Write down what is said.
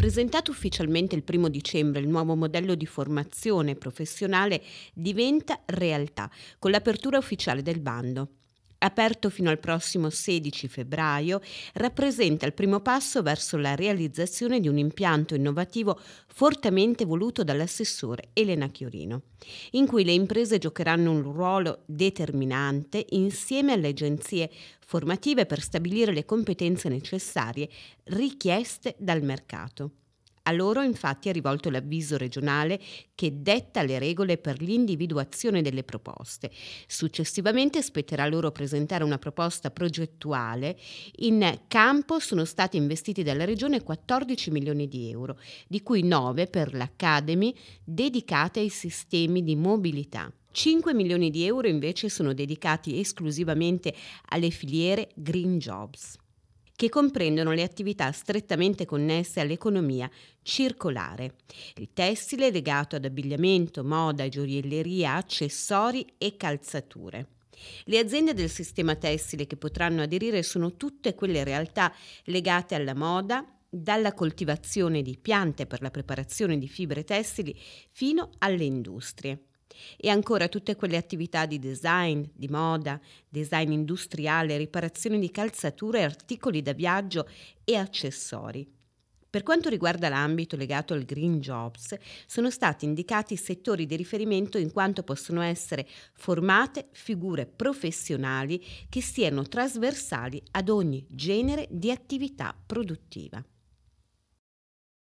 Presentato ufficialmente il primo dicembre, il nuovo modello di formazione professionale diventa realtà con l'apertura ufficiale del bando aperto fino al prossimo 16 febbraio, rappresenta il primo passo verso la realizzazione di un impianto innovativo fortemente voluto dall'assessore Elena Chiorino, in cui le imprese giocheranno un ruolo determinante insieme alle agenzie formative per stabilire le competenze necessarie richieste dal mercato. A loro infatti è rivolto l'avviso regionale che detta le regole per l'individuazione delle proposte. Successivamente spetterà loro presentare una proposta progettuale. In campo sono stati investiti dalla regione 14 milioni di euro, di cui 9 per l'Academy dedicate ai sistemi di mobilità. 5 milioni di euro invece sono dedicati esclusivamente alle filiere Green Jobs che comprendono le attività strettamente connesse all'economia circolare. Il tessile è legato ad abbigliamento, moda, gioielleria, accessori e calzature. Le aziende del sistema tessile che potranno aderire sono tutte quelle realtà legate alla moda, dalla coltivazione di piante per la preparazione di fibre tessili fino alle industrie. E ancora tutte quelle attività di design, di moda, design industriale, riparazione di calzature, articoli da viaggio e accessori. Per quanto riguarda l'ambito legato al Green Jobs, sono stati indicati settori di riferimento in quanto possono essere formate figure professionali che siano trasversali ad ogni genere di attività produttiva.